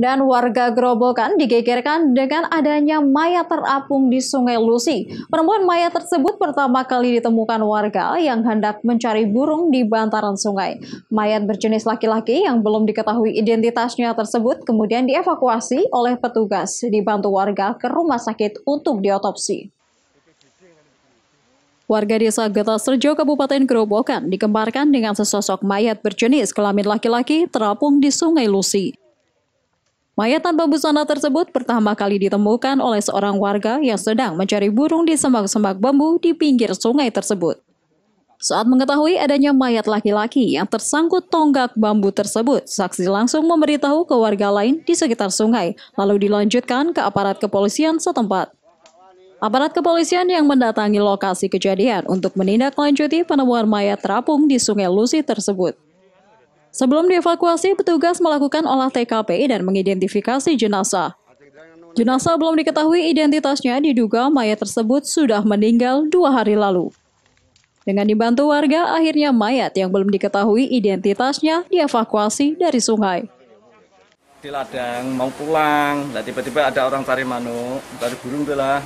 dan warga Gerobokan digegerkan dengan adanya mayat terapung di Sungai Lusi. Penemuan mayat tersebut pertama kali ditemukan warga yang hendak mencari burung di bantaran sungai. Mayat berjenis laki-laki yang belum diketahui identitasnya tersebut kemudian dievakuasi oleh petugas dibantu warga ke rumah sakit untuk diotopsi. Warga desa Getas Rejo Kabupaten Gerobokan, dikembarkan dengan sesosok mayat berjenis kelamin laki-laki terapung di Sungai Lusi. Mayat tanpa busana tersebut pertama kali ditemukan oleh seorang warga yang sedang mencari burung di semak-semak bambu di pinggir sungai tersebut. Saat mengetahui adanya mayat laki-laki yang tersangkut tonggak bambu tersebut, saksi langsung memberitahu ke warga lain di sekitar sungai, lalu dilanjutkan ke aparat kepolisian setempat. Aparat kepolisian yang mendatangi lokasi kejadian untuk menindaklanjuti penemuan mayat terapung di Sungai Lusi tersebut. Sebelum dievakuasi, petugas melakukan olah TKP dan mengidentifikasi jenazah. Jenazah belum diketahui identitasnya diduga mayat tersebut sudah meninggal dua hari lalu. Dengan dibantu warga, akhirnya mayat yang belum diketahui identitasnya dievakuasi dari sungai. Di ladang mau pulang, tiba-tiba ada orang cari manuk, tari burung itu lah.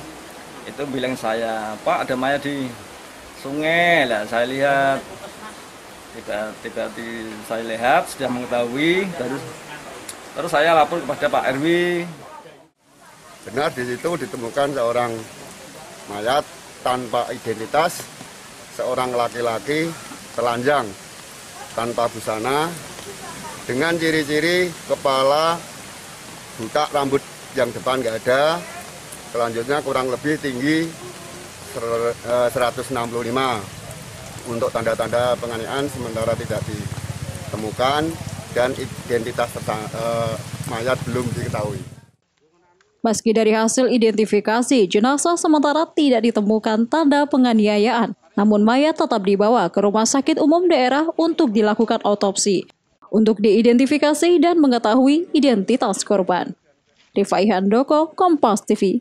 Itu bilang saya, Pak ada mayat di sungai lah. Saya lihat tidak tidak di, saya lihat sudah mengetahui terus terus saya lapor kepada Pak RW benar di situ ditemukan seorang mayat tanpa identitas seorang laki-laki telanjang tanpa busana dengan ciri-ciri kepala buta rambut yang depan nggak ada selanjutnya kurang lebih tinggi 165 eh, untuk tanda-tanda penganiayaan sementara tidak ditemukan dan identitas tersang, eh, mayat belum diketahui. Meski dari hasil identifikasi, jenazah sementara tidak ditemukan tanda penganiayaan, namun mayat tetap dibawa ke Rumah Sakit Umum Daerah untuk dilakukan otopsi untuk diidentifikasi dan mengetahui identitas korban. Rifai Handoko, Kompas TV,